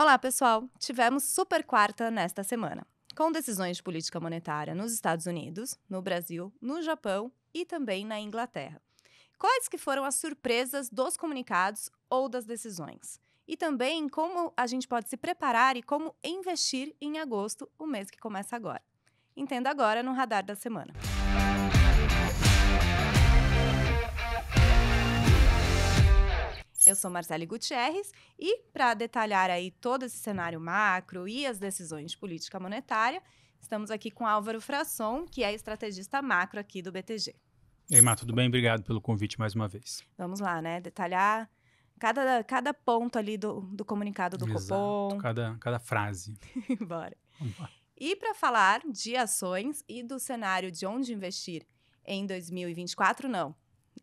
Olá, pessoal! Tivemos super quarta nesta semana, com decisões de política monetária nos Estados Unidos, no Brasil, no Japão e também na Inglaterra. Quais que foram as surpresas dos comunicados ou das decisões? E também como a gente pode se preparar e como investir em agosto, o mês que começa agora. Entenda agora no Radar da Semana. Eu sou Marcele Gutierrez e para detalhar aí todo esse cenário macro e as decisões de política monetária, estamos aqui com Álvaro Frasson, que é estrategista macro aqui do BTG. Ei, Mar, tudo bem? Obrigado pelo convite mais uma vez. Vamos lá, né? Detalhar cada, cada ponto ali do, do comunicado do Exato, Copom. Cada, cada frase. Bora. E para falar de ações e do cenário de onde investir em 2024, não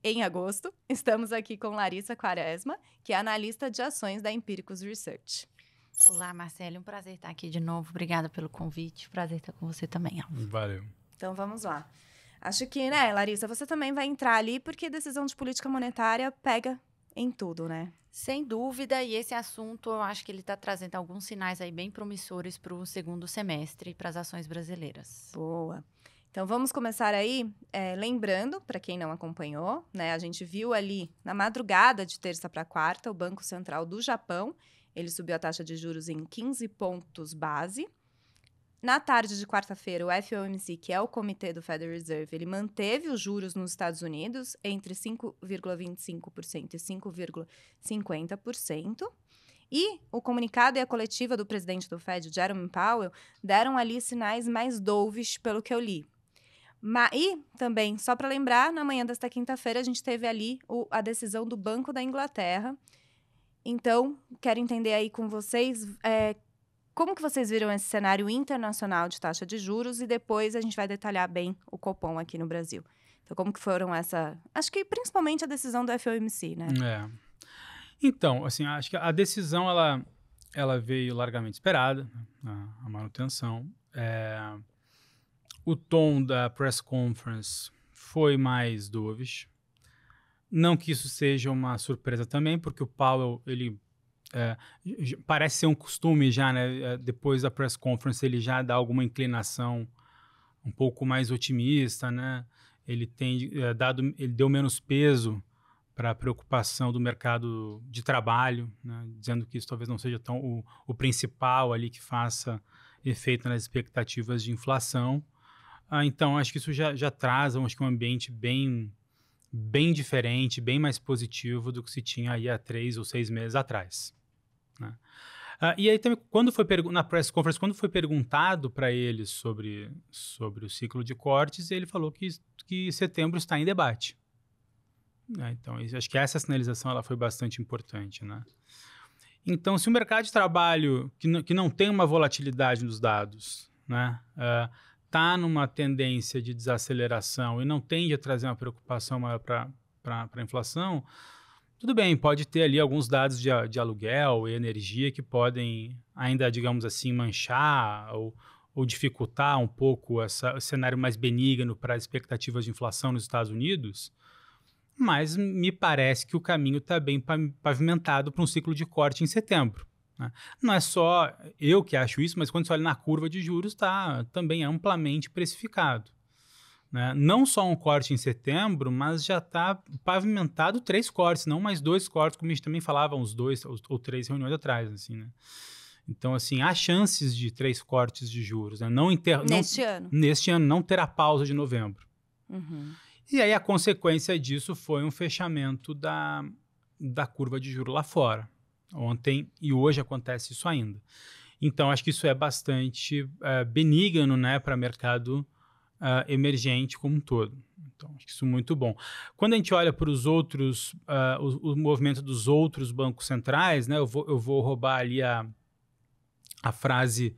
em agosto, estamos aqui com Larissa Quaresma, que é analista de ações da Empíricos Research. Olá, Marcelo, um prazer estar aqui de novo. Obrigada pelo convite. Prazer estar com você também, Alves. Valeu. Então vamos lá. Acho que, né, Larissa, você também vai entrar ali porque decisão de política monetária pega em tudo, né? Sem dúvida, e esse assunto eu acho que ele está trazendo alguns sinais aí bem promissores para o segundo semestre e para as ações brasileiras. Boa. Então vamos começar aí, é, lembrando para quem não acompanhou, né? A gente viu ali na madrugada de terça para quarta o Banco Central do Japão ele subiu a taxa de juros em 15 pontos base. Na tarde de quarta-feira, o FOMC, que é o comitê do Federal Reserve, ele manteve os juros nos Estados Unidos entre 5,25% e 5,50%. E o comunicado e a coletiva do presidente do Fed, Jerome Powell, deram ali sinais mais dovish, pelo que eu li. Ma e também, só para lembrar, na manhã desta quinta-feira a gente teve ali o, a decisão do Banco da Inglaterra. Então, quero entender aí com vocês é, como que vocês viram esse cenário internacional de taxa de juros e depois a gente vai detalhar bem o Copom aqui no Brasil. Então, como que foram essa... Acho que principalmente a decisão do FOMC, né? É. Então, assim, acho que a decisão, ela, ela veio largamente esperada, né? a manutenção. É o tom da press conference foi mais dovish. Não que isso seja uma surpresa também, porque o Powell, ele é, parece ser um costume já, né? É, depois da press conference, ele já dá alguma inclinação um pouco mais otimista, né? Ele tem é, dado, ele deu menos peso para a preocupação do mercado de trabalho, né? dizendo que isso talvez não seja tão o, o principal ali que faça efeito nas expectativas de inflação. Ah, então, acho que isso já, já traz acho que um ambiente bem, bem diferente, bem mais positivo do que se tinha aí há três ou seis meses atrás. Né? Ah, e aí também, quando foi na press conference, quando foi perguntado para ele sobre, sobre o ciclo de cortes, ele falou que, que setembro está em debate. Né? então, acho que essa sinalização ela foi bastante importante, né? Então, se o mercado de trabalho, que, que não tem uma volatilidade nos dados, né? Ah, está numa tendência de desaceleração e não tende a trazer uma preocupação maior para a inflação, tudo bem, pode ter ali alguns dados de, de, aluguel e energia que podem ainda, digamos assim, manchar ou, ou dificultar um pouco essa, o cenário mais benigno para as expectativas de inflação nos Estados Unidos. Mas me parece que o caminho está bem pavimentado para um ciclo de corte em setembro. Né? Não é só eu que acho isso, mas quando você olha na curva de juros, está também é amplamente precificado. Né? Não só um corte em setembro, mas já está pavimentado três cortes, não mais dois cortes, como a gente também falava uns dois ou, ou três reuniões atrás. Assim, né? Então, assim, há chances de três cortes de juros. Né? Não inter... Neste não... ano. Neste ano, não terá pausa de novembro. Uhum. E aí a consequência disso foi um fechamento da, da curva de juros lá fora ontem e hoje acontece isso ainda. Então, acho que isso é bastante uh, benigno né, para o mercado é, emergente como um todo. Então, acho que isso é muito bom. Quando a gente olha para os outros, uh, o, o, movimento dos outros bancos centrais, né, eu, vou, eu vou roubar ali a, a frase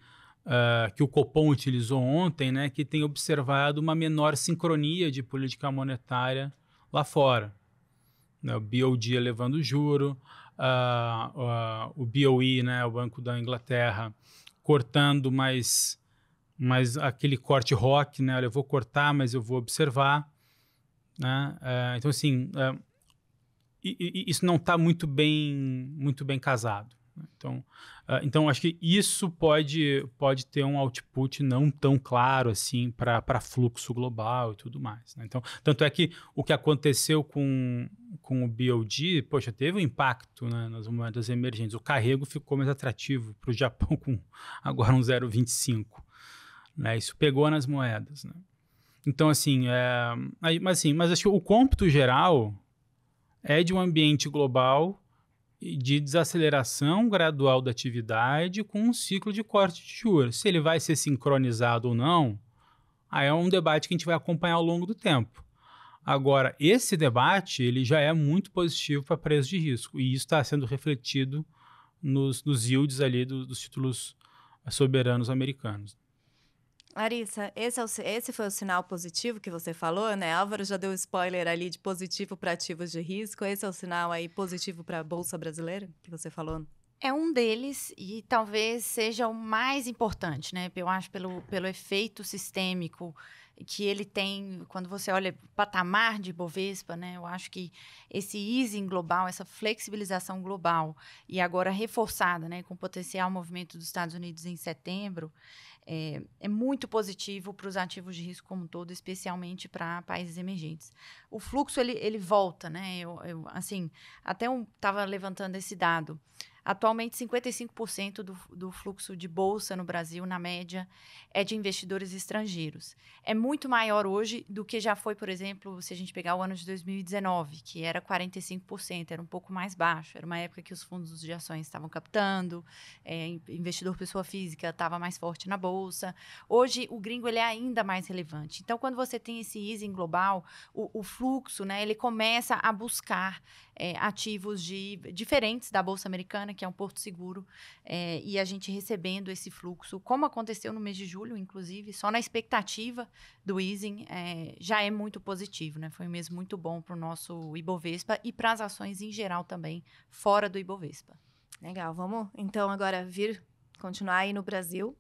Uh, que o Copom utilizou ontem, né, que tem observado uma menor sincronia de política monetária lá fora. Né, o BOD elevando o juro, uh, o ah, BOE, né, o Banco da Inglaterra, cortando, mais, mais aquele corte rock, né, olha, eu vou cortar, mas eu vou observar. Né? Uh, então, assim, é, isso não está muito bem, muito bem casado. Né? Então, uh, então acho que isso pode, pode ter um output não tão claro assim para fluxo global e tudo mais. Né? Então, tanto é que o que aconteceu com, com o BOD, poxa, teve um impacto né, nas moedas emergentes. O carrego ficou mais atrativo para o Japão com agora um 0,25. Né? Isso pegou nas moedas. Né? Então, assim, é, aí, mas, assim, mas acho que o cômputo geral é de um ambiente global de desaceleração gradual da atividade com um ciclo de corte de juros. Se ele vai ser sincronizado ou não, aí é um debate que a gente vai acompanhar ao longo do tempo. Agora, esse debate ele já é muito positivo para preço de risco e isso está sendo refletido nos, nos yields ali do, dos títulos soberanos americanos. Larissa, esse, é o, esse foi o sinal positivo que você falou, né? Álvaro já deu spoiler ali de positivo para ativos de risco. Esse é o sinal aí positivo para a Bolsa Brasileira que você falou? É um deles e talvez seja o mais importante, né? Eu acho pelo, pelo efeito sistêmico que ele tem, quando você olha patamar de Bovespa, né? Eu acho que esse easing global, essa flexibilização global e agora reforçada, né, com o potencial movimento dos Estados Unidos em setembro, é, é muito positivo para os ativos de risco como um todo, especialmente para países emergentes. O fluxo ele, ele volta, né? Eu, eu assim, até estava levantando esse dado. Atualmente, 55% do, do fluxo de bolsa no Brasil, na média, é de investidores estrangeiros. É muito maior hoje do que já foi, por exemplo, se a gente pegar o ano de 2019, que era 45%, era um pouco mais baixo. Era uma época que os fundos de ações estavam captando, é, investidor pessoa física estava mais forte na bolsa. Hoje, o gringo ele é ainda mais relevante. Então, quando você tem esse easing global, o, o fluxo, né, ele começa a buscar é, ativos de, diferentes da Bolsa Americana, que é um porto seguro, é, e a gente recebendo esse fluxo, como aconteceu no mês de julho, inclusive, só na expectativa do easing, é, já é muito positivo, né? Foi um mês muito bom para o nosso Ibovespa e para as ações em geral também, fora do Ibovespa. Legal, vamos então agora vir continuar aí no Brasil.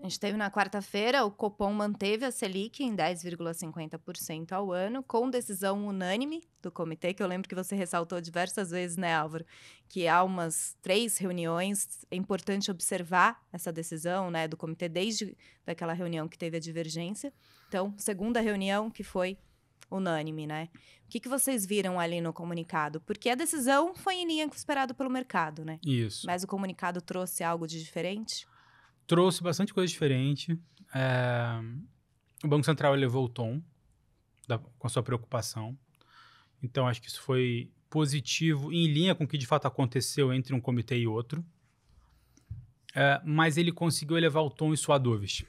A gente teve na quarta-feira, o Copom manteve a Selic em 10,50% ao ano, com decisão unânime do comitê, que eu lembro que você ressaltou diversas vezes, né, Álvaro? Que há umas três reuniões, é importante observar essa decisão né, do comitê desde daquela reunião que teve a divergência. Então, segunda reunião que foi unânime, né? O que, que vocês viram ali no comunicado? Porque a decisão foi em linha com o esperado pelo mercado, né? Isso. Mas o comunicado trouxe algo de diferente? trouxe bastante coisa diferente. É, o Banco Central elevou o tom da, com a sua preocupação. Então, acho que isso foi positivo em linha com o que de fato aconteceu entre um comitê e outro. É, mas ele conseguiu elevar o tom e suar dúvidas.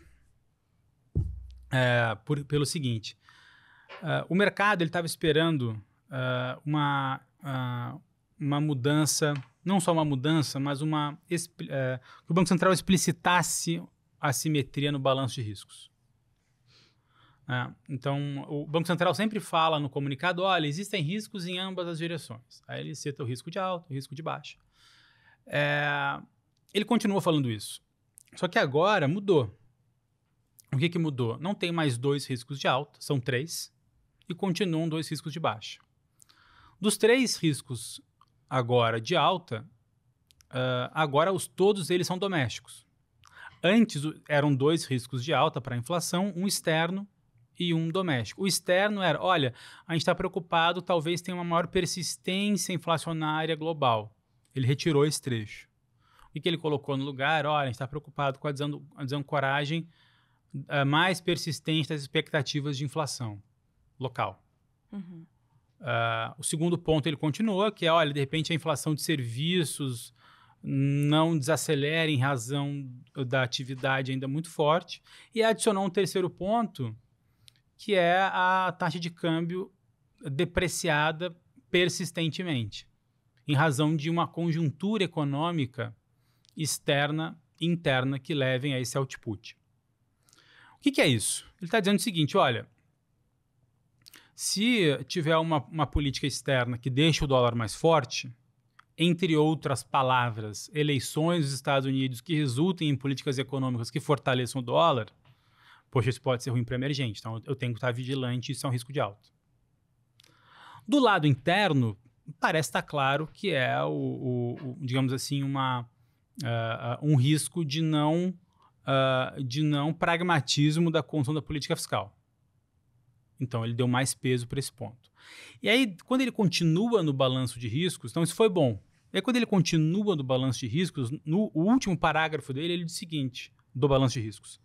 É, por, pelo seguinte, uh, o mercado estava esperando uh, uma, uh, uma mudança não só uma mudança, mas uma é, que o Banco Central explicitasse a simetria no balanço de riscos. É, então, o Banco Central sempre fala no comunicado: olha, existem riscos em ambas as direções. Aí ele cita o risco de alto, o risco de baixo. É, ele continua falando isso. Só que agora mudou. O que, que mudou? Não tem mais dois riscos de alto, são três, e continuam dois riscos de baixo. Dos três riscos agora de alta, uh, agora os, todos eles são domésticos. Antes eram dois riscos de alta para a inflação, um externo e um doméstico. O externo era, olha, a gente está preocupado, talvez tenha uma maior persistência inflacionária global. Ele retirou esse trecho. O que ele colocou no lugar? Olha, a gente está preocupado com a desancoragem uh, mais persistente das expectativas de inflação local. Uhum. Uh, o segundo ponto ele continua, que é, olha, de repente a inflação de serviços não desacelera em razão da atividade ainda muito forte. E adicionou um terceiro ponto, que é a taxa de câmbio depreciada persistentemente, em razão de uma conjuntura econômica externa e interna que levem a esse output. O que, que é isso? Ele está dizendo o seguinte: olha, se tiver uma, uma política externa que deixa o dólar mais forte, entre outras palavras, eleições dos Estados Unidos que resultem em políticas econômicas que fortaleçam o dólar, poxa, isso pode ser ruim para emergente. Então eu tenho que estar vigilante, isso é um risco de alto. Do lado interno, parece estar claro que é, o, o, o digamos assim, uma, uh, um risco de não, uh, de não pragmatismo da construção da política fiscal. Então, ele deu mais peso para esse ponto. E aí, quando ele continua no balanço de riscos, então isso foi bom. E aí, quando ele continua no balanço de riscos, no último parágrafo dele, ele diz o seguinte, do balanço de riscos.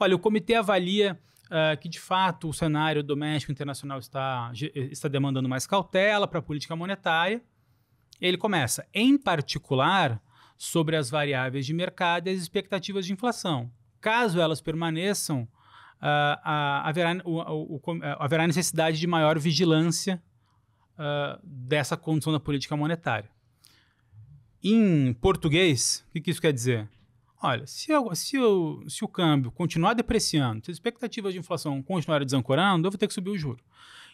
Olha, o comitê avalia uh, que, de fato, o cenário doméstico e internacional está, está demandando mais cautela para a política monetária. Ele começa, em particular, sobre as variáveis de mercado e as expectativas de inflação. Caso elas permaneçam uh, haverá, o, o, o, ah, haverá necessidade de maior vigilância uh, dessa condição da política monetária. Em português, o que, que isso quer dizer? Olha, se, eu, se, eu, se o câmbio continuar depreciando, se as expectativas de inflação continuarem desancorando, eu vou ter que subir o juro.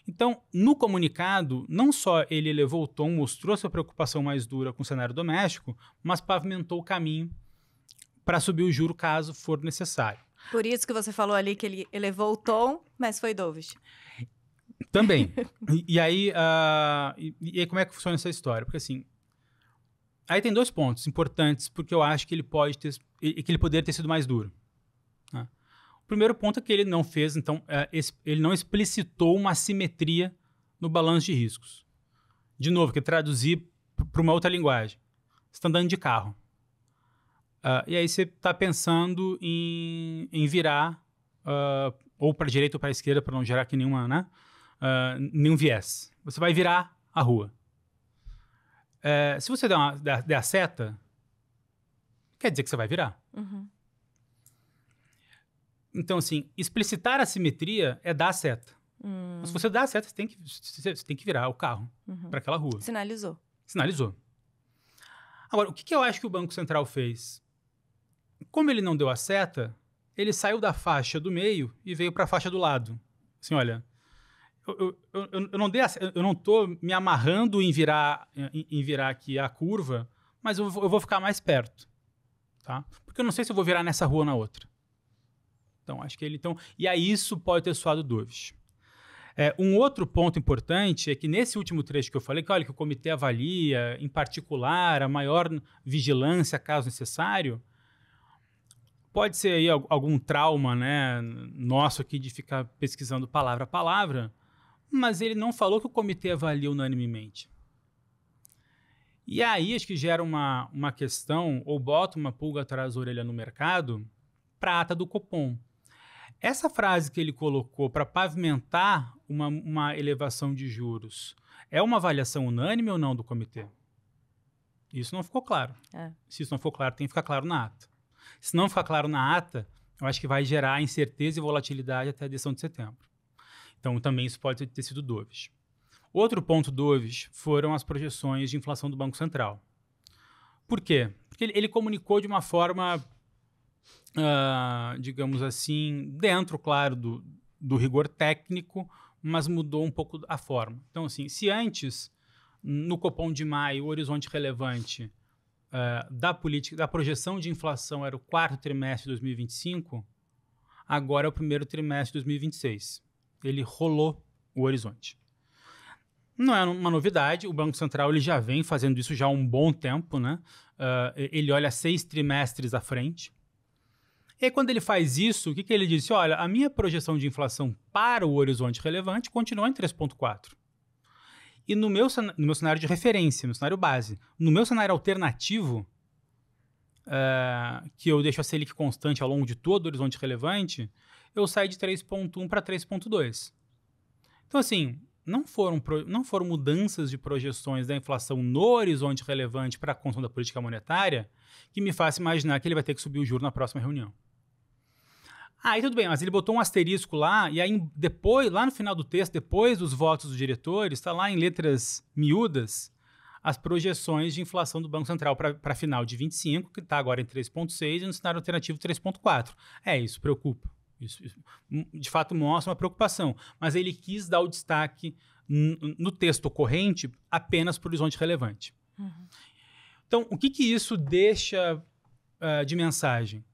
Então, no comunicado, não só ele elevou o tom, mostrou sua preocupação mais dura com o cenário doméstico, mas pavimentou o caminho para subir o juro caso for necessário. Por isso que você falou ali que ele elevou o tom, mas foi dovish. Também. e, e, aí, uh, e, e, como é que funciona essa história? Porque assim, aí tem dois pontos importantes porque eu acho que ele pode ter, que ele poderia ter sido mais duro. Né? O primeiro ponto é que ele não fez, então, uh, ele não explicitou uma simetria no balanço de riscos. De novo, que é traduzir para uma outra linguagem. Você está andando de carro. Uh, e aí você está pensando em, em virar uh, ou para a direita ou para a esquerda, para não gerar aqui nenhuma, né? Uh, nenhum viés. Você vai virar a rua. É, se você der, uma, der, der, a seta, quer dizer que você vai virar. Uhum. Então, assim, explicitar a simetria é dar a seta. Hum. Mas Se você dá a seta, você tem que, você tem que virar o carro uhum. para aquela rua. Sinalizou. Sinalizou. Agora, o que, que eu acho que o Banco Central fez? Como ele não deu a seta, ele saiu da faixa do meio e veio para a faixa do lado. Assim, olha, eu, eu, eu, eu não dei a, eu não tô me amarrando em virar, em, em virar aqui a curva, mas eu vou, eu vou ficar mais perto, tá? Porque eu não sei se eu vou virar nessa rua ou na outra. Então, acho que ele então, e aí isso pode ter soado doves. É, um outro ponto importante é que nesse último trecho que eu falei, que olha que o comitê avalia, em particular, a maior vigilância caso necessário, pode ser aí algum trauma, né, nosso aqui de ficar pesquisando palavra a palavra, mas ele não falou que o comitê avalia unanimemente. E aí acho que gera uma, uma questão, ou bota uma pulga atrás da orelha no mercado, prata do Copom. Essa frase que ele colocou para pavimentar uma, uma elevação de juros é uma avaliação unânime ou não do comitê? Isso não ficou claro. É. Se isso não for claro, tem que ficar claro na ata se não ficar claro na ata, eu acho que vai gerar incerteza e volatilidade até a decisão de setembro. Então, também isso pode ter sido doves. Outro ponto doves foram as projeções de inflação do Banco Central. Por quê? Porque ele, ele comunicou de uma forma, uh, digamos assim, dentro, claro, do, do rigor técnico, mas mudou um pouco a forma. Então, assim, se antes, no Copom de maio, o horizonte relevante uh, da política, da projeção de inflação era o quarto trimestre de 2025, agora é o primeiro trimestre de 2026. Ele rolou o horizonte. Não é uma novidade, o Banco Central ele já vem fazendo isso já há um bom tempo, né? Uh, ele olha seis trimestres à frente. E quando ele faz isso, o que, que ele disse? Olha, a minha projeção de inflação para o horizonte relevante continua em 3,4. E no meu, no meu cenário de referência, no cenário base, no meu cenário alternativo, uh, que eu deixo a Selic constante ao longo de todo o horizonte relevante, eu saio de 3.1 para 3.2. Então, assim, não foram, não foram mudanças de projeções da inflação no horizonte relevante para a construção da política monetária que me faça imaginar que ele vai ter que subir o juro na próxima reunião. Aí tudo bem, mas ele botou um asterisco lá, e aí depois, lá no final do texto, depois dos votos dos diretores, está lá em letras miúdas as projeções de inflação do Banco Central para final de 25, que está agora em 3,6, e no cenário alternativo 3,4. É, isso preocupa. Isso, isso, hum, de fato mostra uma preocupação. Mas ele quis dar o destaque no texto corrente apenas para o horizonte relevante. Uhum. Então, o que, que isso deixa uh, de mensagem?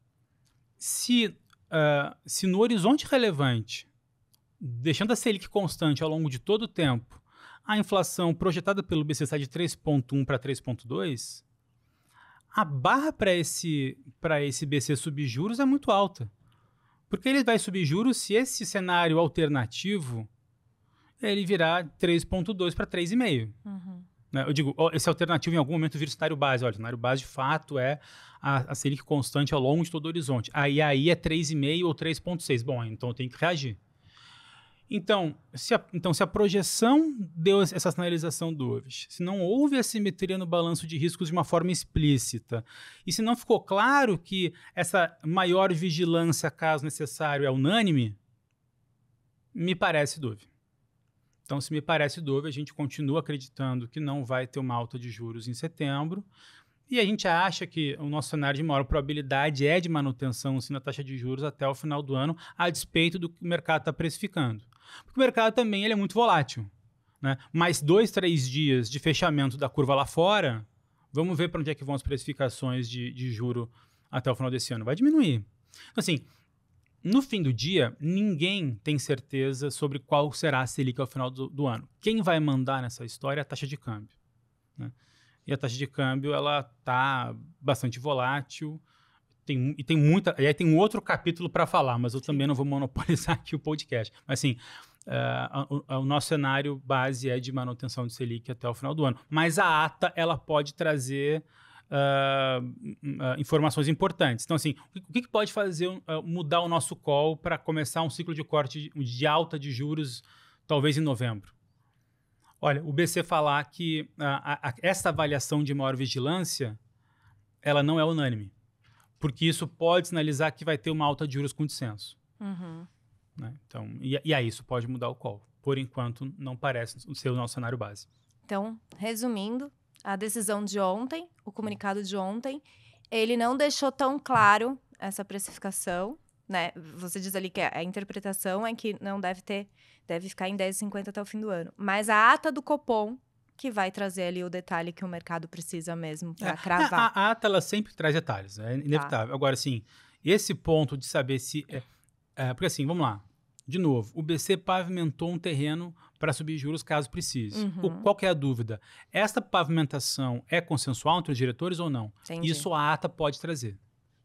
Se uh, se no horizonte relevante, deixando a Selic constante ao longo de todo o tempo, a inflação projetada pelo BC sai de 3,1 para 3,2, a barra para esse, esse BC subir juros é muito alta. Porque ele vai subir juros se esse cenário alternativo ele virar 3,2 para 3,5. Uhum. Né? Eu digo, esse alternativo em algum momento vira o cenário base. Olha, o cenário base de fato é a, a Selic constante ao longo de todo o horizonte. Aí, aí é 3,5 ou 3,6. Bom, então eu tenho que reagir. Então se, a, então, se a projeção deu essa sinalização do UVs, se não houve assimetria no balanço de riscos de uma forma explícita, e se não ficou claro que essa maior vigilância, caso necessário, é unânime, me parece dúvida. Então, se me parece dúvida, a gente continua acreditando que não vai ter uma alta de juros em setembro. E a gente acha que o nosso cenário de maior probabilidade é de manutenção assim, na taxa de juros até o final do ano, a despeito do que o mercado está precificando. Porque o mercado também ele é muito volátil. Né? Mais dois, três dias de fechamento da curva lá fora, vamos ver para onde é que vão as precificações de, de juro até o final desse ano. Vai diminuir. Então, assim, no fim do dia, ninguém tem certeza sobre qual será a Selic ao final do, do ano. Quem vai mandar nessa história é a taxa de câmbio. Né? E a taxa de câmbio ela está bastante volátil. Tem, e tem muita. E aí tem um outro capítulo para falar, mas eu também não vou monopolizar aqui o podcast. Mas assim, uh, o, o, nosso cenário base é de manutenção de Selic até o final do ano. Mas a ata ela pode trazer uh, informações importantes. Então, assim, o que, que pode fazer uh, mudar o nosso call para começar um ciclo de corte de, de, alta de juros, talvez em novembro? Olha, o BC falar que a, a, essa avaliação de maior vigilância, ela não é unânime, porque isso pode sinalizar que vai ter uma alta de juros com dissenso. Uhum. Né? Então, e, e aí isso pode mudar o call. Por enquanto, não parece ser o nosso cenário base. Então, resumindo, a decisão de ontem, o comunicado de ontem, ele não deixou tão claro essa precificação, né? Você diz ali que a interpretação é que não deve ter, deve ficar em 10,50 até o fim do ano. Mas a ata do Copom que vai trazer ali o detalhe que o mercado precisa mesmo para é, cravar. A, a, ata ela sempre traz detalhes, é tá. inevitável. Tá. Agora, assim, esse ponto de saber se é, é, porque assim, vamos lá de novo, o BC pavimentou um terreno para subir juros caso precise. Uhum. O, qual é a dúvida? Esta pavimentação é consensual entre os diretores ou não? Entendi. Isso a ata pode trazer.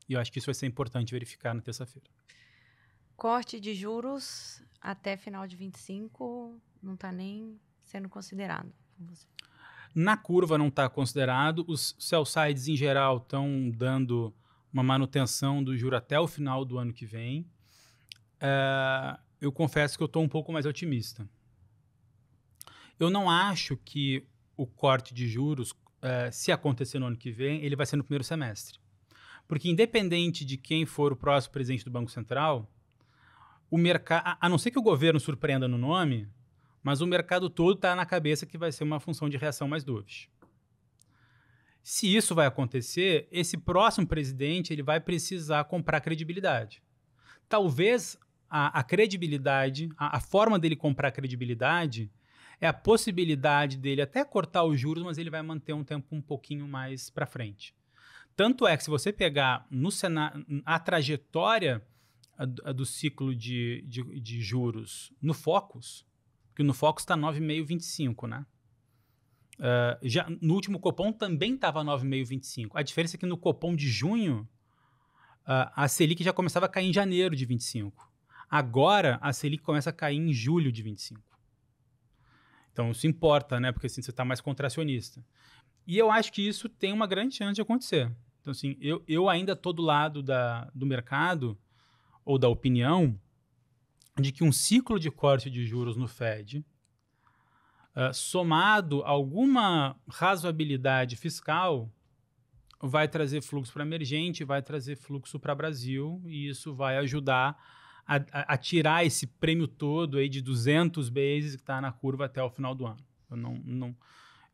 E eu acho que isso vai ser importante verificar na terça-feira. Corte de juros até final de 25 não está nem sendo considerado. Na curva não está considerado. Os sell sides em geral estão dando uma manutenção do juro até o final do ano que vem. Eh, eu confesso que eu estou um pouco mais otimista. Eu não acho que o corte de juros, eh, se acontecer no ano que vem, ele vai ser no primeiro semestre. Porque, independente de quem for o próximo presidente do Banco Central, o mercado, a não ser que o governo surpreenda no nome, mas o mercado todo está na cabeça que vai ser uma função de reação mais dúvida. Se isso vai acontecer, esse próximo presidente ele vai precisar comprar credibilidade. Talvez a, a credibilidade, a, a, forma dele comprar credibilidade é a possibilidade dele até cortar os juros, mas ele vai manter um tempo um pouquinho mais para frente. Tanto é que se você pegar no cenário, a trajetória do ciclo de, de, de, juros no Focus, que no Focus está 9,525, né? Uh, já, no último Copom também estava 9,625. A diferença é que no Copom de junho, uh, a Selic já começava a cair em janeiro de 25. Agora, a Selic começa a cair em julho de 25. Então, isso importa, né? Porque assim, você está mais contracionista. E eu acho que isso tem uma grande chance de acontecer. Então, assim, eu, eu ainda estou do lado da, do mercado ou da opinião de que um ciclo de corte de juros no Fed, uh, somado a alguma razoabilidade fiscal, vai trazer fluxo para emergente, vai trazer fluxo para Brasil, e isso vai ajudar a, a, tirar esse prêmio todo aí de 200 bases que está na curva até o final do ano. Eu não, não,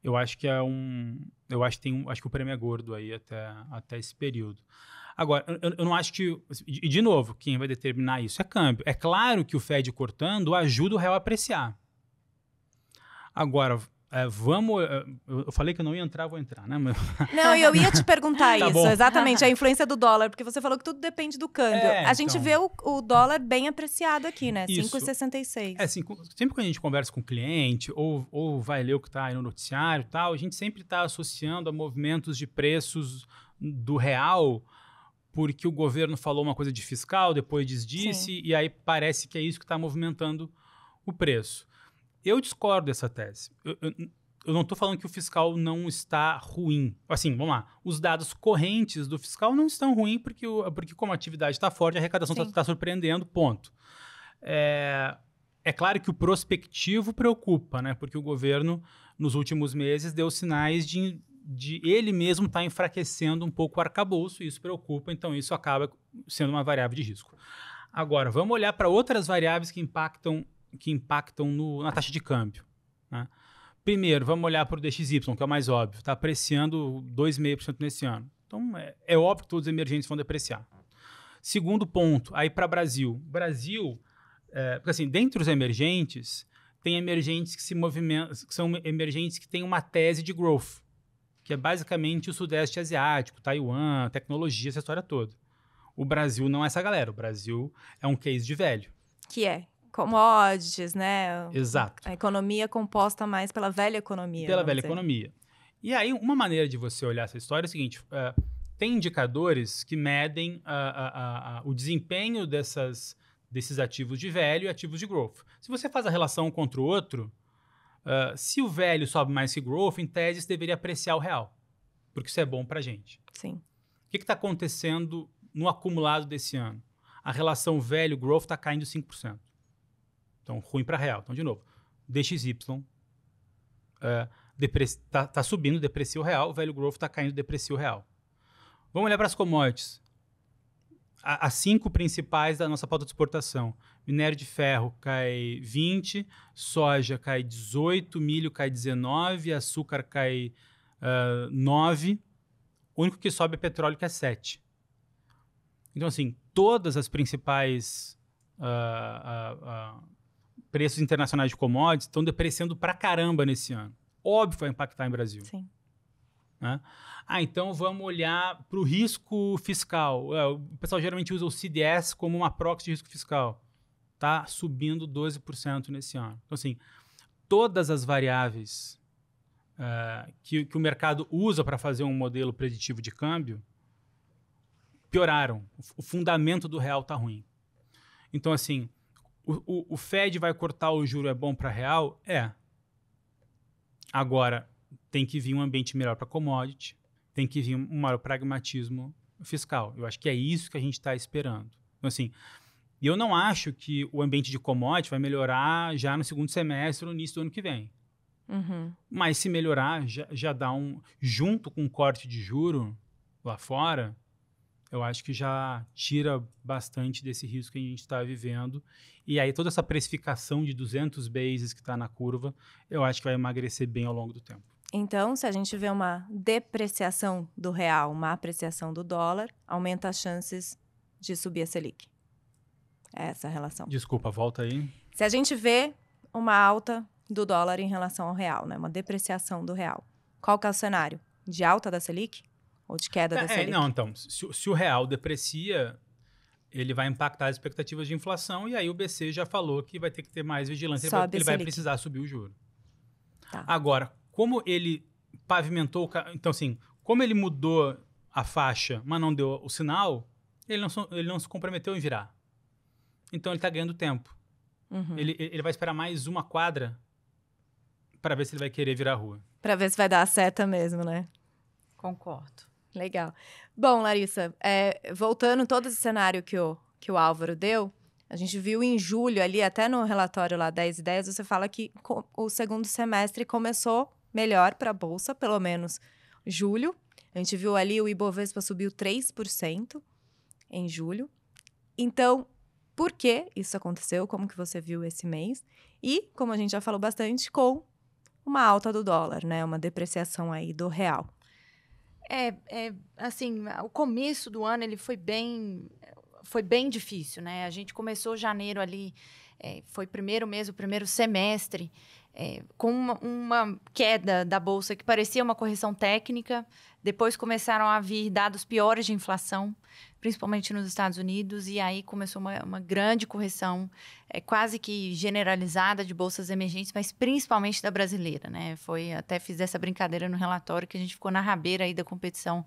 eu acho que é um, eu acho que tem, acho que o prêmio é gordo aí até, até esse período. Agora, eu, eu não acho que, e de novo, quem vai determinar isso é câmbio. É claro que o Fed cortando ajuda o real a apreciar. Agora, é, vamos. É, eu falei que eu não ia entrar, vou entrar, né? Mas... Não, eu ia te perguntar tá isso, bom. exatamente, a influência do dólar, porque você falou que tudo depende do câmbio. É, a gente então... vê o, o, dólar bem apreciado aqui, né? 5,66. É, assim, sempre que a gente conversa com o cliente, ou, ou vai ler o que está aí no noticiário tal, a gente sempre está associando a movimentos de preços do real porque o governo falou uma coisa de fiscal, depois desdisse, Sim. e aí parece que é isso que está movimentando o preço. Eu discordo dessa tese. Eu, eu, eu não estou falando que o fiscal não está ruim. Assim, vamos lá. Os dados correntes do fiscal não estão ruins porque, porque como a atividade está forte, a arrecadação está tá surpreendendo, ponto. É, é claro que o prospectivo preocupa, né? Porque o governo, nos últimos meses, deu sinais de, de ele mesmo estar tá enfraquecendo um pouco o arcabouço, e isso preocupa, então isso acaba sendo uma variável de risco. Agora, vamos olhar para outras variáveis que impactam que impactam no, na taxa de câmbio. Né? Primeiro, vamos olhar para o DXY, que é o mais óbvio. Está apreciando 2,5% nesse ano. Então, é, é, óbvio que todos os emergentes vão depreciar. Segundo ponto, aí para Brasil. Brasil, é, porque assim, dentre os emergentes, tem emergentes que se movimentam, que são emergentes que têm uma tese de growth, que é basicamente o Sudeste Asiático, Taiwan, tecnologia, essa história toda. O Brasil não é essa galera. O Brasil é um case de velho. Que é? commodities, né? Exato. A economia composta mais pela velha economia. Pela velha dizer. economia. E aí, uma maneira de você olhar essa história é o seguinte: uh, tem indicadores que medem ah, ah, ah, o desempenho dessas, desses ativos de velho e ativos de growth. Se você faz a relação um contra o outro, uh, se o velho sobe mais que o growth, em tese, você deveria apreciar o real, porque isso é bom para gente. Sim. O que está acontecendo no acumulado desse ano? A relação velho-growth está caindo 5%. Então, ruim para real. Então, de novo, DXY é, está tá subindo, deprecia o real, o velho growth está caindo, deprecia o real. Vamos olhar para as commodities. as cinco principais da nossa pauta de exportação. Minério de ferro cai 20, soja cai 18, milho cai 19, açúcar cai uh, é, 9. O único que sobe é petróleo, que é 7. Então, assim, todas as principais uh, uh, preços internacionais de commodities estão depreciando pra caramba nesse ano. Óbvio vai impactar em Brasil. Sim. Né? Ah, então vamos olhar para o risco fiscal. É, o pessoal geralmente usa o CDS como uma proxy de risco fiscal. Está subindo 12% nesse ano. Então, assim, todas as variáveis uh, que, que o mercado usa para fazer um modelo preditivo de câmbio pioraram. O fundamento do real está ruim. Então, assim, o, o, o Fed vai cortar o juro é bom para real? É. Agora, tem que vir um ambiente melhor para commodity, tem que vir um maior pragmatismo fiscal. Eu acho que é isso que a gente está esperando. Então, assim, eu não acho que o ambiente de commodity vai melhorar já no segundo semestre ou no início do ano que vem. Uhum. Mas se melhorar, já, já dá um. Junto com o corte de juro lá fora, eu acho que já tira bastante desse risco que a gente está vivendo. E aí toda essa precificação de 200 bases que está na curva, eu acho que vai emagrecer bem ao longo do tempo. Então, se a gente vê uma depreciação do real, uma apreciação do dólar, aumenta as chances de subir a Selic. É essa a relação. Desculpa, volta aí. Se a gente vê uma alta do dólar em relação ao real, né, uma depreciação do real, qual que é o cenário? De alta da Selic? Ou de queda da Selic? É, é, não, então, se, se o real deprecia, ele vai impactar as expectativas de inflação e aí o BC já falou que vai ter que ter mais vigilância, ele vai, ele vai, precisar subir o juro. Tá. Agora, como ele pavimentou, então assim, como ele mudou a faixa, mas não deu o sinal, ele não, ele não se comprometeu em virar. Então ele está ganhando tempo. Uhum. Ele, ele vai esperar mais uma quadra para ver se ele vai querer virar a rua. Para ver se vai dar a seta mesmo, né? Concordo. Legal. Bom, Larissa, é, voltando todo esse cenário que o, que o Álvaro deu, a gente viu em julho ali, até no relatório lá 10 e 10, você fala que o segundo semestre começou melhor para a Bolsa, pelo menos julho. A gente viu ali o Ibovespa subiu 3% em julho. Então, por que isso aconteceu? Como que você viu esse mês? E, como a gente já falou bastante, com uma alta do dólar, né? Uma depreciação aí do real. É, é, assim, o começo do ano ele foi bem, foi bem difícil, né? A gente começou janeiro ali, é, foi primeiro mês, o primeiro semestre, é, com uma, uma, queda da bolsa que parecia uma correção técnica, depois começaram a vir dados piores de inflação, principalmente nos Estados Unidos, e aí começou uma, uma grande correção, é, quase que generalizada de bolsas emergentes, mas principalmente da brasileira, né? Foi até fiz essa brincadeira no relatório que a gente ficou na rabeira aí da competição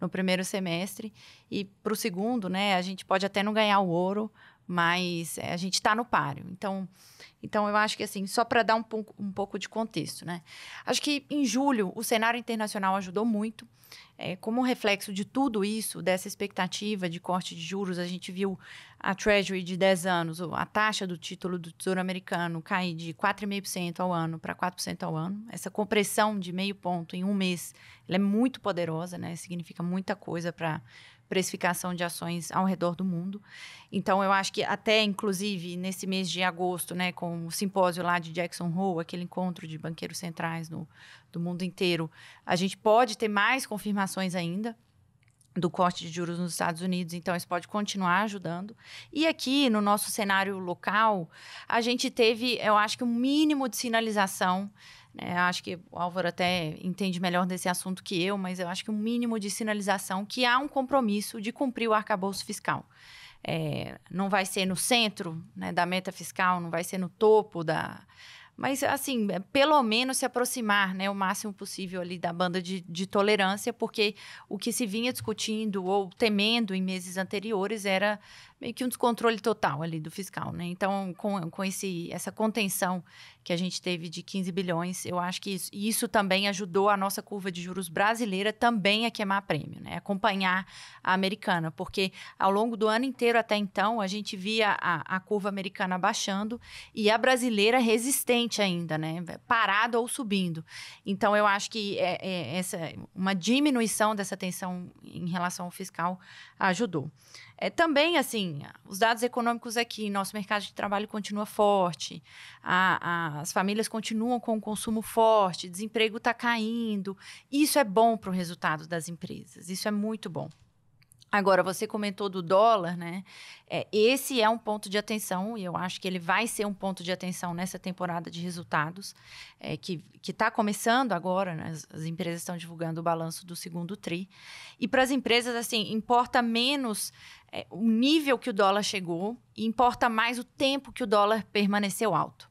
no primeiro semestre e para o segundo, né? A gente pode até não ganhar o ouro, mas é, a gente está no páreo. Então, então eu acho que assim, só para dar um pouco, um pouco de contexto, né? Acho que em julho o cenário internacional ajudou muito. É, como reflexo de tudo isso, dessa expectativa de corte de juros, a gente viu a Treasury de 10 anos, a taxa do título do Tesouro Americano cair de 4,5% ao ano para 4% ao ano. Essa compressão de meio ponto em um mês é muito poderosa, né? Significa muita coisa para precificação de ações ao redor do mundo. Então, eu acho que até, inclusive, nesse mês de agosto, né, com o simpósio lá de Jackson Hole, aquele encontro de banqueiros centrais no, do mundo inteiro, a gente pode ter mais confirmações ainda do corte de juros nos Estados Unidos, então isso pode continuar ajudando. E aqui no nosso cenário local, a gente teve, eu acho que um mínimo de sinalização é, acho que o Álvaro até entende melhor desse assunto que eu, mas eu acho que um mínimo de sinalização que há um compromisso de cumprir o arcabouço fiscal. É, não vai ser no centro né, da meta fiscal, não vai ser no topo da. Mas, assim, é, pelo menos se aproximar né, o máximo possível ali da banda de, de tolerância, porque o que se vinha discutindo ou temendo em meses anteriores era meio que um descontrole total ali do fiscal, né? Então, com, com esse, essa contenção que a gente teve de 15 bilhões, eu acho que isso, isso também ajudou a nossa curva de juros brasileira também a queimar prêmio, né? Acompanhar a americana, porque ao longo do ano inteiro até então, a gente via a, a curva americana baixando e a brasileira resistente ainda, né? Parada ou subindo. Então, eu acho que é, é essa, uma diminuição dessa tensão em relação ao fiscal ajudou. É, também, assim, os dados econômicos aqui, é nosso mercado de trabalho continua forte, a, a, as famílias continuam com o consumo forte, desemprego está caindo. Isso é bom para o resultado das empresas, isso é muito bom. Agora, você comentou do dólar, né? É, esse é um ponto de atenção, e eu acho que ele vai ser um ponto de atenção nessa temporada de resultados, é, que está começando agora, né? As, as, empresas estão divulgando o balanço do segundo TRI. E para as empresas, assim, importa menos é, o nível que o dólar chegou, e importa mais o tempo que o dólar permaneceu alto.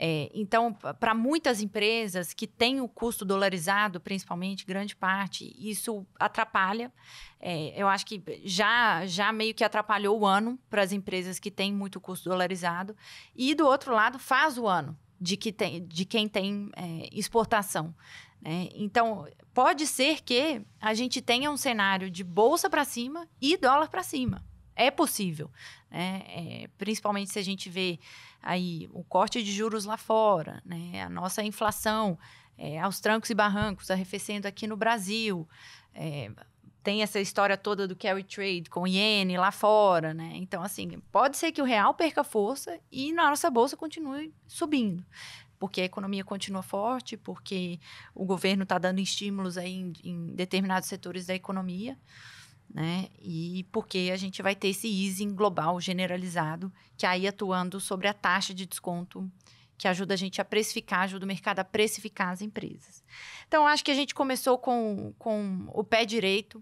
É, então, para muitas empresas que têm o custo dolarizado, principalmente, grande parte, isso atrapalha. É, eu acho que já, já meio que atrapalhou o ano para as empresas que têm muito custo dolarizado. E, do outro lado, faz o ano de, que tem, de quem tem é, exportação. Né? Então, pode ser que a gente tenha um cenário de bolsa para cima e dólar para cima. É possível, né? É, principalmente se a gente vê aí o corte de juros lá fora, né? A nossa inflação é, aos trancos e barrancos, arrefecendo aqui no Brasil. É, tem essa história toda do carry trade com iene lá fora, né? Então, assim, pode ser que o real perca força e na nossa bolsa continue subindo. Porque a economia continua forte, porque o governo está dando estímulos aí em, em determinados setores da economia né? E porque a gente vai ter esse easing global generalizado, que aí atuando sobre a taxa de desconto que ajuda a gente a precificar, ajuda o mercado a precificar as empresas. Então, acho que a gente começou com, com o pé direito.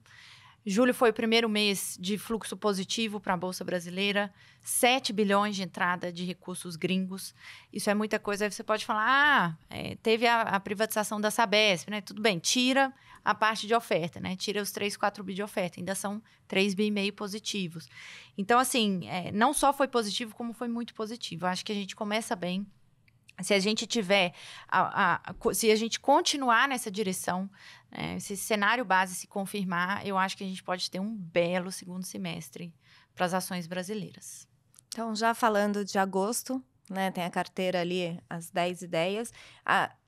Julho foi o primeiro mês de fluxo positivo para a Bolsa Brasileira, 7 bilhões de entrada de recursos gringos. Isso é muita coisa. Aí você pode falar, ah, é, teve a, a, privatização da Sabesp, né? Tudo bem, tira a parte de oferta, né? Tira os 3, 4 bi de oferta, ainda são 3 bi e meio positivos. Então, assim, é, não só foi positivo, como foi muito positivo. acho que a gente começa bem se a gente tiver, a, a, se a gente continuar nessa direção, né, se esse cenário base se confirmar, eu acho que a gente pode ter um belo segundo semestre para as ações brasileiras. Então, já falando de agosto, né, tem a carteira ali, as 10 ideias.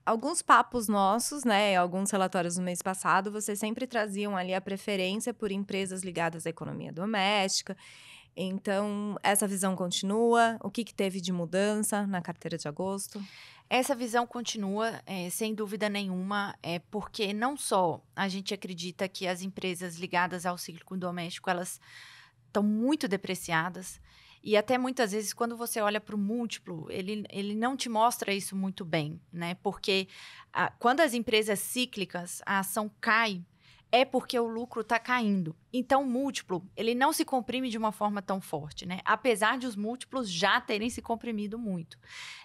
alguns papos nossos, né, alguns relatórios do mês passado, vocês sempre traziam ali a preferência por empresas ligadas à economia doméstica. Então, essa visão continua? O que, que teve de mudança na carteira de agosto? Essa visão continua, é, sem dúvida nenhuma, é porque não só a gente acredita que as empresas ligadas ao ciclo doméstico elas estão muito depreciadas e até muitas vezes quando você olha para o múltiplo ele, ele não te mostra isso muito bem, né? Porque a, quando as empresas cíclicas a ação cai é porque o lucro está caindo. Então, o múltiplo, ele não se comprime de uma forma tão forte, né? Apesar de os múltiplos já terem se comprimido muito.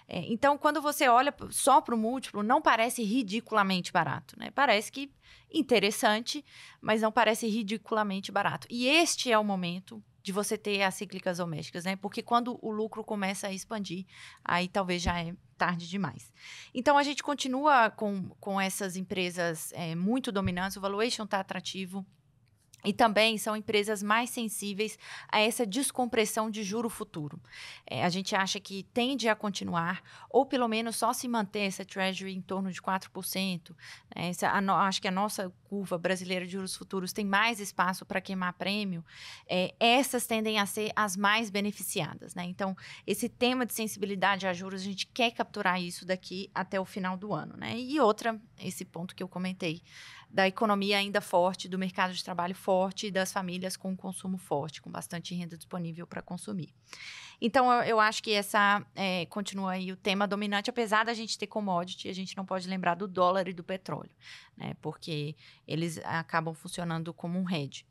É, então, quando você olha só para o múltiplo, não parece ridiculamente barato, né? Parece que interessante, mas não parece ridiculamente barato. E este é o momento de você ter as cíclicas domésticas, né? Porque quando o lucro começa a expandir, aí talvez já é tarde demais. Então a gente continua com, com essas empresas é, muito dominantes, o valuation está atrativo, e também são empresas mais sensíveis a essa descompressão de juro futuro. É, a gente acha que tende a continuar, ou pelo menos só se manter essa treasury em torno de 4%. Né? Essa, a, acho que a nossa curva brasileira de juros futuros tem mais espaço para queimar prêmio. É, essas tendem a ser as mais beneficiadas. Né? Então, esse tema de sensibilidade a juros, a gente quer capturar isso daqui até o final do ano. Né? E outra, esse ponto que eu comentei, da economia ainda forte, do mercado de trabalho forte e das famílias com consumo forte, com bastante renda disponível para consumir. Então, eu, eu, acho que essa é, continua aí o tema dominante, apesar da gente ter commodity, a gente não pode lembrar do dólar e do petróleo, né? Porque eles acabam funcionando como um hedge.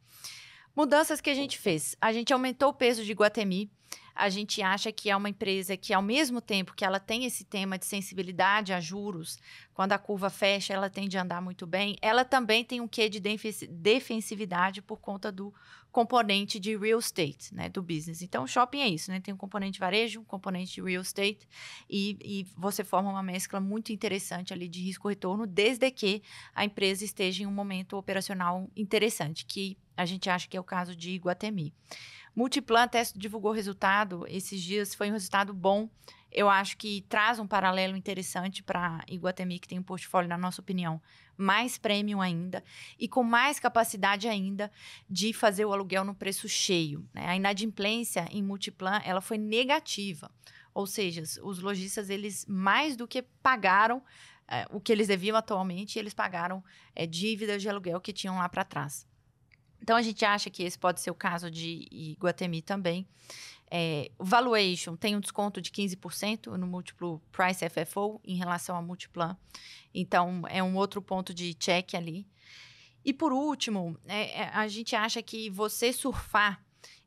Mudanças que a gente fez. A gente aumentou o peso de Guatemi a gente acha que é uma empresa que, ao mesmo tempo que ela tem esse tema de sensibilidade a juros, quando a curva fecha, ela tende a andar muito bem, ela também tem um quê de defensividade por conta do componente de real estate, né, do business. Então, shopping é isso, né? Tem um componente de varejo, um componente de real estate e, e você forma uma mescla muito interessante ali de risco-retorno, desde que a empresa esteja em um momento operacional interessante, que a gente acha que é o caso de Guatemi. Multiplan Teste divulgou resultado esses dias, foi um resultado bom. Eu acho que traz um paralelo interessante para Iguatemi, que tem um portfólio, na nossa opinião, mais premium ainda e com mais capacidade ainda de fazer o aluguel no preço cheio. Né? A inadimplência em Multiplan ela foi negativa, ou seja, os lojistas eles mais do que pagaram é, o que eles deviam atualmente, eles pagaram é, dívidas de aluguel que tinham lá para trás. Então a gente acha que esse pode ser o caso de Guatemi também. É, valuation tem um desconto de 15% no múltiplo Price FFO em relação a Multiplan. Então é um outro ponto de check ali. E por último, é, é, a gente acha que você surfar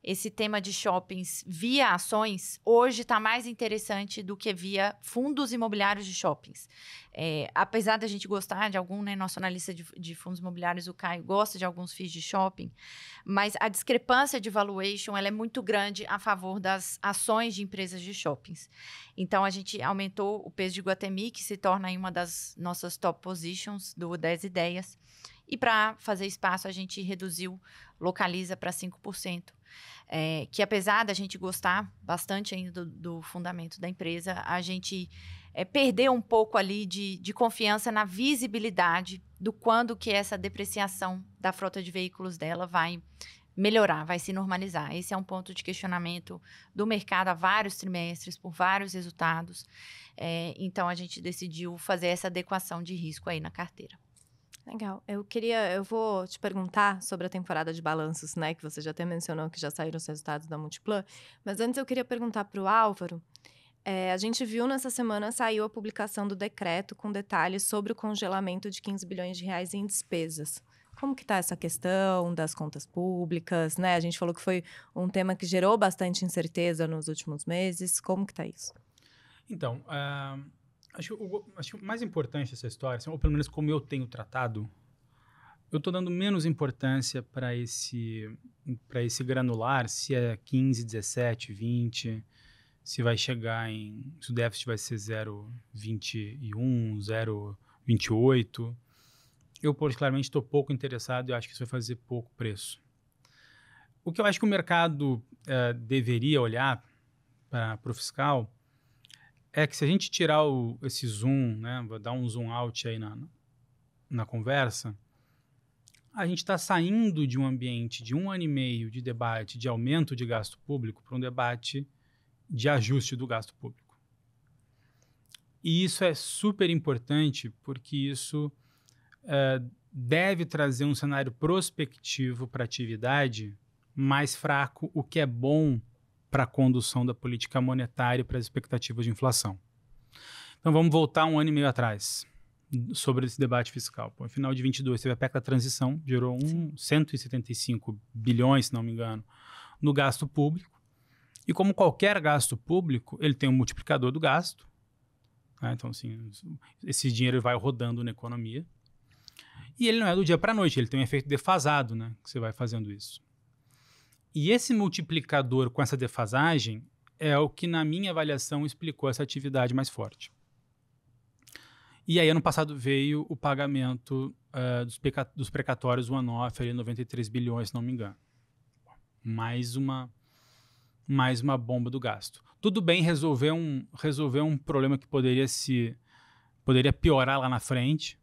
esse tema de shoppings via ações hoje está mais interessante do que via fundos imobiliários de shoppings. É, apesar da gente gostar de algum, né, nosso analista de, de, fundos imobiliários, o Caio, gosta de alguns FIIs de shopping, mas a discrepância de valuation ela é muito grande a favor das ações de empresas de shoppings. Então, a gente aumentou o peso de Guatemi, que se torna uma das nossas top positions do 10 Ideias. E para fazer espaço, a gente reduziu localiza para 5%. É, que apesar da gente gostar bastante ainda do, do fundamento da empresa, a gente é, perdeu um pouco ali de, de confiança na visibilidade do quando que essa depreciação da frota de veículos dela vai melhorar, vai se normalizar. Esse é um ponto de questionamento do mercado há vários trimestres, por vários resultados. É, então, a gente decidiu fazer essa adequação de risco aí na carteira. Legal. Eu queria, eu vou te perguntar sobre a temporada de balanços, né, que você já até mencionou que já saíram os resultados da Multiplan, mas antes eu queria perguntar para o Álvaro. É, a gente viu nessa semana saiu a publicação do decreto com detalhes sobre o congelamento de 15 bilhões de reais em despesas. Como que está essa questão das contas públicas, né? A gente falou que foi um tema que gerou bastante incerteza nos últimos meses. Como que está isso? Então, uh Acho, o, acho mais importante essa história, assim, ou pelo menos como eu tenho tratado, eu estou dando menos importância para esse, para esse granular, se é 15, 17, 20, se vai chegar em. Se o déficit vai ser 0,21, 0,28. Eu, particularmente, estou pouco interessado e acho que isso vai fazer pouco preço. O que eu acho que o mercado eh, deveria olhar para o fiscal é que se a gente tirar o, esse zoom, né, vou dar um zoom out aí na, na conversa, a gente está saindo de um ambiente de um ano e meio de debate de aumento de gasto público para um debate de ajuste do gasto público. E isso é super importante porque isso é, deve trazer um cenário prospectivo para a atividade mais fraco, o que é bom para a condução da política monetária e para as expectativas de inflação. Então vamos voltar um ano e meio atrás sobre esse debate fiscal. no final de 22 teve a PEC da transição, gerou um 175 bilhões, se não me engano, no gasto público. E como qualquer gasto público, ele tem um multiplicador do gasto. Né? Então, assim, esse dinheiro vai rodando na economia. E ele não é do dia para a noite, ele tem um efeito defasado, né? Que você vai fazendo isso. E esse multiplicador com essa defasagem é o que, na minha avaliação, explicou essa atividade mais forte. E aí, ano passado, veio o pagamento uh, dos, dos, precatórios one-off, ali 93 bilhões, se não me engano. Mais uma, mais uma bomba do gasto. Tudo bem resolver um, resolver um problema que poderia se poderia piorar lá na frente,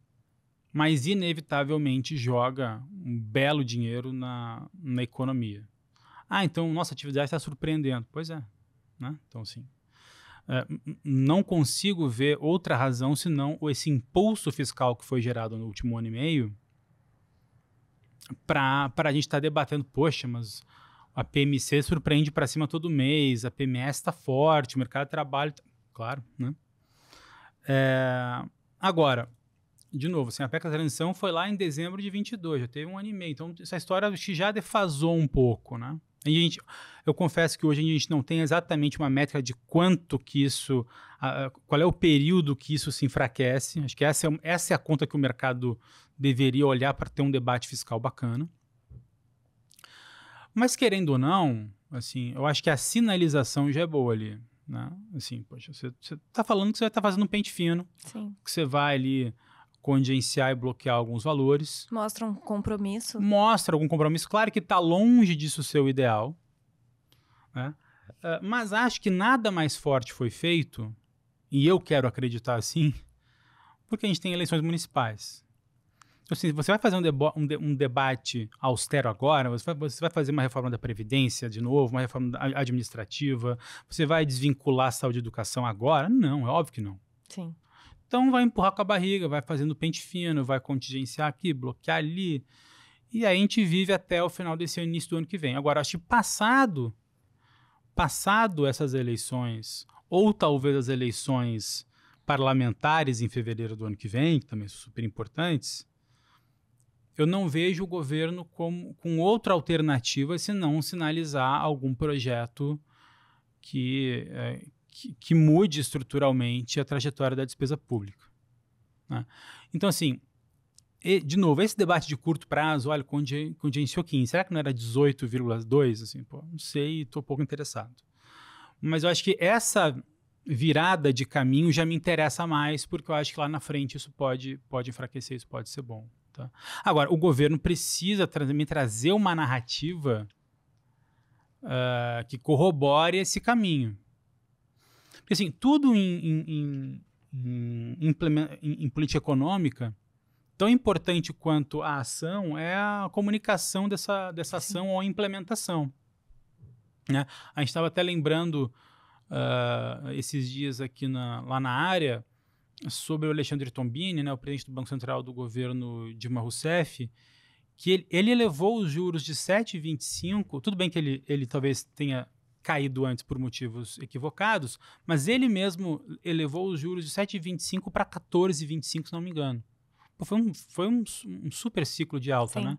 mas inevitavelmente joga um belo dinheiro na, na economia. Ah, então nossa atividade está surpreendendo. Pois é. Né? Então, sim. É, não consigo ver outra razão senão esse impulso fiscal que foi gerado no último ano e meio para a gente estar tá debatendo, poxa, mas a PMC surpreende para cima todo mês, a PMS está forte, o mercado de trabalho. Tá... Claro, né? É, agora, de novo, assim, a PEC da transição foi lá em dezembro de 22, já teve um ano e meio. Então, essa história já defasou um pouco, né? A gente, eu confesso que hoje a gente não tem exatamente uma métrica de quanto que isso, a, qual é o período que isso se enfraquece. Acho que essa é, essa é a conta que o mercado deveria olhar para ter um debate fiscal bacana. Mas querendo ou não, assim, eu acho que a sinalização já é boa ali. Né? Assim, poxa, você, está falando que você vai estar tá fazendo um pente fino, Sim. que você vai ali contingenciar e bloquear alguns valores. Mostra um compromisso. Mostra algum compromisso. Claro que está longe disso ser o ideal, né? Ah, mas acho que nada mais forte foi feito, e eu quero acreditar assim, porque a gente tem eleições municipais. Então, assim, você vai fazer um, um, de um, debate austero agora, você vai, você vai, fazer uma reforma da Previdência de novo, uma reforma administrativa, você vai desvincular saúde e educação agora? Não, é óbvio que não. Sim. Então vai empurrar com a barriga, vai fazendo pente fino, vai contingenciar aqui, bloquear ali. E aí a gente vive até o final desse ano, início do ano que vem. Agora, acho que passado, passado essas eleições, ou talvez as eleições parlamentares em fevereiro do ano que vem, que também são super importantes, eu não vejo o governo como, com outra alternativa senão sinalizar algum projeto que, é, que, mude estruturalmente a trajetória da despesa pública. Né? Então, assim, e, de novo, esse debate de curto prazo, olha, com o será que não era 18,2? Assim, pô, não sei, estou pouco interessado. Mas eu acho que essa virada de caminho já me interessa mais, porque eu acho que lá na frente isso pode, pode enfraquecer, isso pode ser bom. Tá? Agora, o governo precisa tra me trazer uma narrativa uh, que corrobore esse caminho. Porque assim, tudo em, em, em, em política econômica, tão importante quanto a ação é a comunicação dessa, dessa ação ou a implementação. Né? A gente estava até lembrando uh, esses dias aqui na, lá na área sobre o Alexandre Tombini, né, o presidente do Banco Central do governo Dilma Rousseff, que ele, ele elevou os juros de 7,25. Tudo bem que ele, ele talvez tenha caído antes por motivos equivocados, mas ele mesmo elevou os juros de 7,25 para 14,25, se não me engano. Pô, foi um, foi um, um, super ciclo de alta, Sim. né?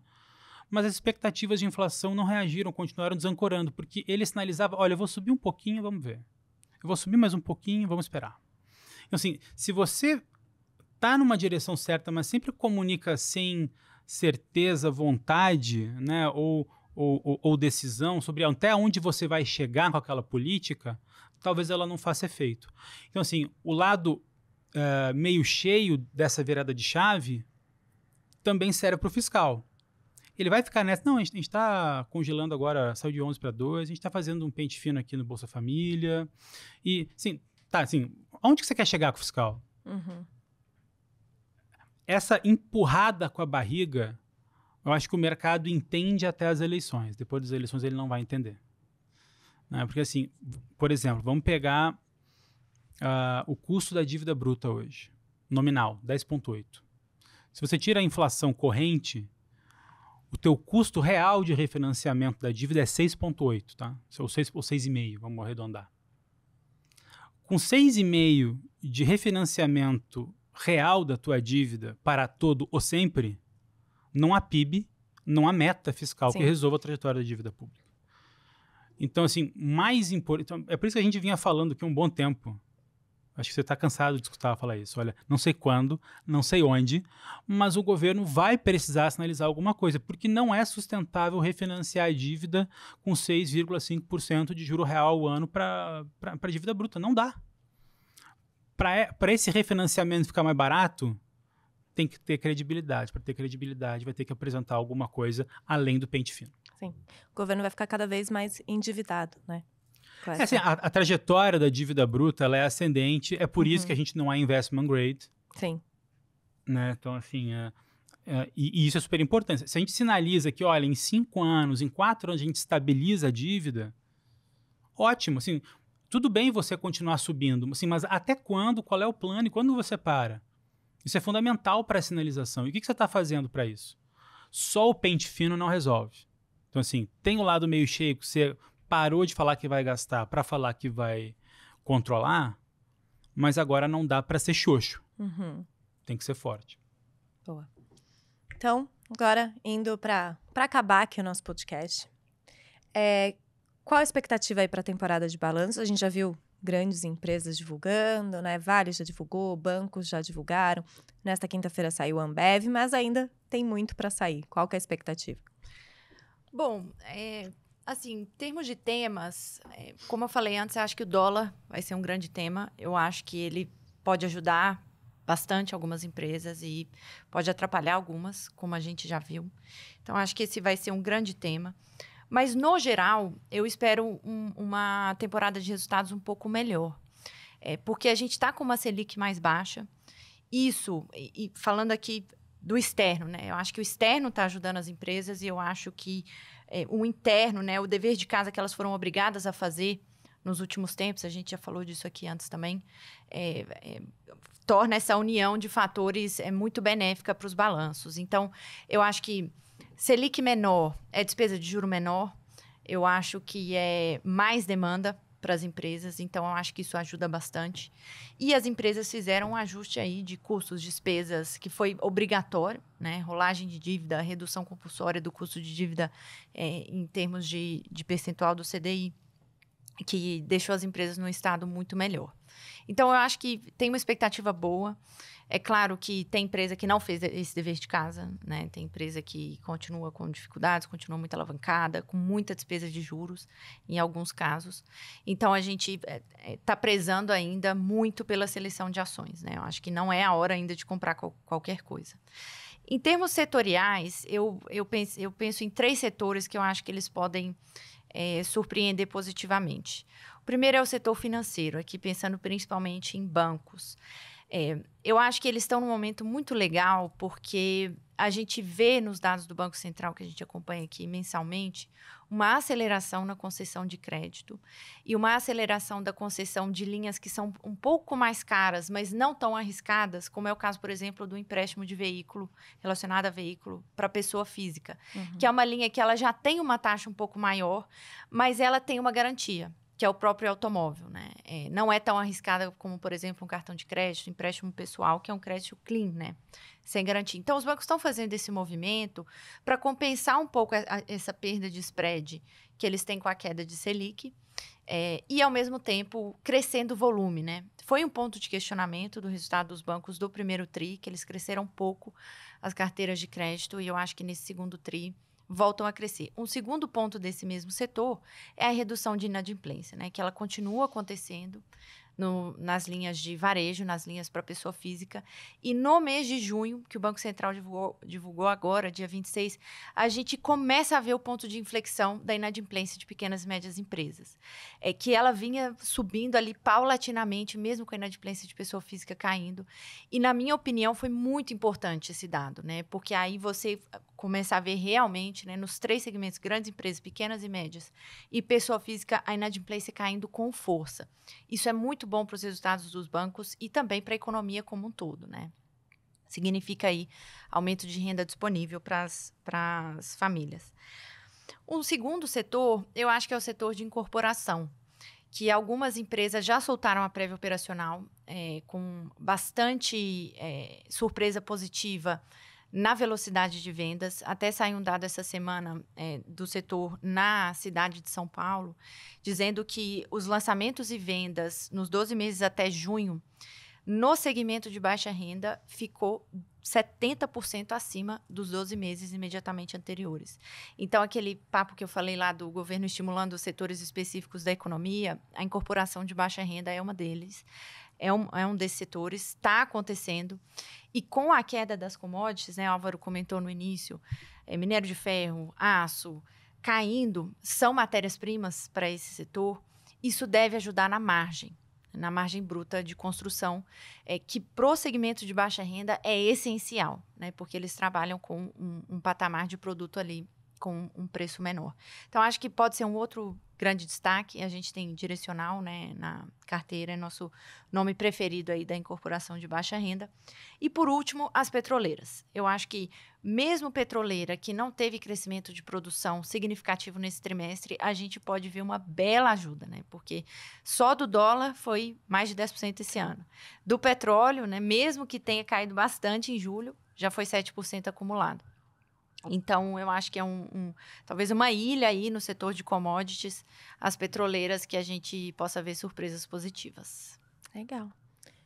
Mas as expectativas de inflação não reagiram, continuaram desancorando, porque ele sinalizava: olha, eu vou subir um pouquinho, vamos ver. Eu vou subir mais um pouquinho, vamos esperar. Então, assim, se você tá numa direção certa, mas sempre comunica sem certeza, vontade, né? Ou ou, ou, ou decisão sobre até onde você vai chegar com aquela política, talvez ela não faça efeito. Então, assim, o lado Uh, meio cheio dessa virada de chave também serve para o fiscal. Ele vai ficar nessa, não, a gente está congelando agora, saiu de 11 para 2, a gente está fazendo um pente fino aqui no Bolsa Família. E, sim, tá, assim, aonde que você quer chegar com o fiscal? Uhum. Essa empurrada com a barriga eu acho que o mercado entende até as eleições. Depois das eleições ele não vai entender. Né? Porque assim, por exemplo, vamos pegar uh, o custo da dívida bruta hoje, nominal, 10,8. Se você tira a inflação corrente, o teu custo real de refinanciamento da dívida é 6,8, tá? Ou 6,5, ou 6 vamos arredondar. Com 6,5 de refinanciamento real da tua dívida para todo ou sempre, não há PIB, não há meta fiscal Sim. que resolva a trajetória da dívida pública. Então, assim, mais importante. Então, é por isso que a gente vinha falando que um bom tempo. Acho que você está cansado de escutar falar isso. Olha, não sei quando, não sei onde, mas o governo vai precisar sinalizar alguma coisa, porque não é sustentável refinanciar a dívida com 6,5% de juro real ao ano para a dívida bruta. Não dá. Para é, esse refinanciamento ficar mais barato, tem que ter credibilidade. Para ter credibilidade, vai ter que apresentar alguma coisa além do pente fino. Sim. O governo vai ficar cada vez mais endividado, né? Claro. É assim, a, a, trajetória da dívida bruta ela é ascendente, é por uhum. isso que a uhum. gente não há é investment grade. Sim. Né? Então, assim, é, é, e, e, isso é super importante. Se a gente sinaliza que, olha, em cinco anos, em quatro anos, a gente estabiliza a dívida, ótimo. Assim, tudo bem você continuar subindo, assim, mas até quando? Qual é o plano e quando você para? Isso é fundamental para a sinalização. E o que, que você está fazendo para isso? Só o pente fino não resolve. Então, assim, tem o lado meio cheio que você parou de falar que vai gastar para falar que vai controlar, mas agora não dá para ser xoxo. Uhum. Tem que ser forte. Boa. Então, agora indo para acabar aqui o nosso podcast. É, qual a expectativa aí para a temporada de balanço? A gente já viu grandes empresas divulgando, né? Vários já divulgou, bancos já divulgaram. Nesta quinta-feira saiu a Ambev, mas ainda tem muito para sair. Qual que é a expectativa? Bom, é, assim, em termos de temas, é, como eu falei antes, eu acho que o dólar vai ser um grande tema. Eu acho que ele pode ajudar bastante algumas empresas e pode atrapalhar algumas, como a gente já viu. Então, acho que esse vai ser um grande tema. Mas, no geral, eu espero um, uma temporada de resultados um pouco melhor. É, porque a gente está com uma Selic mais baixa. Isso, e, e falando aqui do externo, né? Eu acho que o externo está ajudando as empresas e eu acho que é, o interno, né? O dever de casa que elas foram obrigadas a fazer nos últimos tempos, a gente já falou disso aqui antes também, é, é, torna essa união de fatores é, muito benéfica para os balanços. Então, eu acho que Selic menor é despesa de juro menor. Eu acho que é mais demanda para as empresas, então eu acho que isso ajuda bastante. E as empresas fizeram um ajuste aí de custos, despesas, que foi obrigatório, né? Rolagem de dívida, redução compulsória do custo de dívida é, em termos de, de percentual do CDI, que deixou as empresas num estado muito melhor. Então eu acho que tem uma expectativa boa. É claro que tem empresa que não fez esse dever de casa, né? Tem empresa que continua com dificuldades, continua muito alavancada, com muita despesa de juros, em alguns casos. Então a gente está é, é, prezando ainda muito pela seleção de ações, né? Eu acho que não é a hora ainda de comprar co qualquer coisa. Em termos setoriais, eu, eu, penso, eu penso em três setores que eu acho que eles podem é, surpreender positivamente. O primeiro é o setor financeiro, aqui pensando principalmente em bancos. É, eu acho que eles estão num momento muito legal, porque a gente vê nos dados do Banco Central, que a gente acompanha aqui mensalmente, uma aceleração na concessão de crédito e uma aceleração da concessão de linhas que são um pouco mais caras, mas não tão arriscadas, como é o caso, por exemplo, do empréstimo de veículo relacionado a veículo para pessoa física, uhum. que é uma linha que ela já tem uma taxa um pouco maior, mas ela tem uma garantia que é o próprio automóvel, né? É, não é tão arriscada como, por exemplo, um cartão de crédito, um empréstimo pessoal, que é um crédito clean, né? Sem garantia. Então, os bancos estão fazendo esse movimento para compensar um pouco a, a, essa perda de spread que eles têm com a queda de Selic. É, e, ao mesmo tempo, crescendo o volume, né? Foi um ponto de questionamento do resultado dos bancos do primeiro TRI, que eles cresceram pouco as carteiras de crédito, e eu acho que nesse segundo TRI voltam a crescer. Um segundo ponto desse mesmo setor é a redução de inadimplência, né, que ela continua acontecendo no, nas linhas de varejo, nas linhas para pessoa física. E no mês de junho, que o Banco Central divulgou, divulgou agora, dia 26, a gente começa a ver o ponto de inflexão da inadimplência de pequenas e médias empresas. É que ela vinha subindo ali paulatinamente, mesmo com a inadimplência de pessoa física caindo. E, na minha opinião, foi muito importante esse dado, né? Porque aí você começar a ver realmente, né, nos três segmentos, grandes empresas, pequenas e médias, e pessoa física, a inadimplência caindo com força. Isso é muito bom para os resultados dos bancos e também para a economia como um todo, né? Significa aí aumento de renda disponível para as famílias. Um segundo setor, eu acho que é o setor de incorporação, que algumas empresas já soltaram a prévia operacional é, com bastante é, surpresa positiva na velocidade de vendas. Até saiu um dado essa semana é, do setor na cidade de São Paulo, dizendo que os lançamentos e vendas nos 12 meses até junho, no segmento de baixa renda, ficou 70% acima dos 12 meses imediatamente anteriores. Então, aquele papo que eu falei lá do governo estimulando os setores específicos da economia, a incorporação de baixa renda é uma deles é um, é um desses setores, está acontecendo. E com a queda das commodities, né, Álvaro comentou no início, é, minério de ferro, aço, caindo, são matérias-primas para esse setor. Isso deve ajudar na margem, na margem bruta de construção, é, que para o segmento de baixa renda é essencial, né, porque eles trabalham com um, um patamar de produto ali com um preço menor. Então, acho que pode ser um outro grande destaque. A gente tem direcional né, na carteira, é nosso nome preferido aí da incorporação de baixa renda. E por último, as petroleiras. Eu acho que mesmo petroleira que não teve crescimento de produção significativo nesse trimestre, a gente pode ver uma bela ajuda, né? Porque só do dólar foi mais de 10% esse ano. Do petróleo, né, mesmo que tenha caído bastante em julho, já foi 7% acumulado. Então, eu acho que é um, um, talvez uma ilha aí no setor de commodities, as petroleiras, que a gente possa ver surpresas positivas. Legal.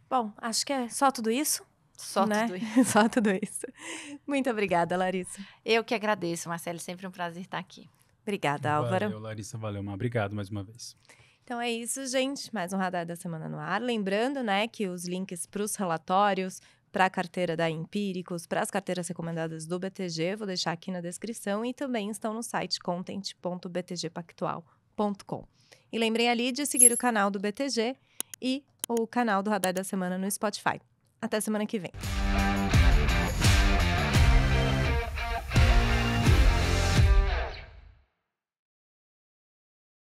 Bom, acho que é só tudo isso. Só né? tudo isso. só tudo isso. Muito obrigada, Larissa. Eu que agradeço, Marcelo. Sempre um prazer estar aqui. Obrigada, Álvaro. Valeu, Larissa. Valeu, Mar. obrigado mais uma vez. Então é isso, gente. Mais um Radar da Semana no ar. Lembrando, né, que os links para os relatórios, para a carteira da Empíricos, para as carteiras recomendadas do BTG, vou deixar aqui na descrição e também estão no site content.btgpactual.com. E lembrem ali de seguir o canal do BTG e o canal do Radar da Semana no Spotify. Até semana que vem.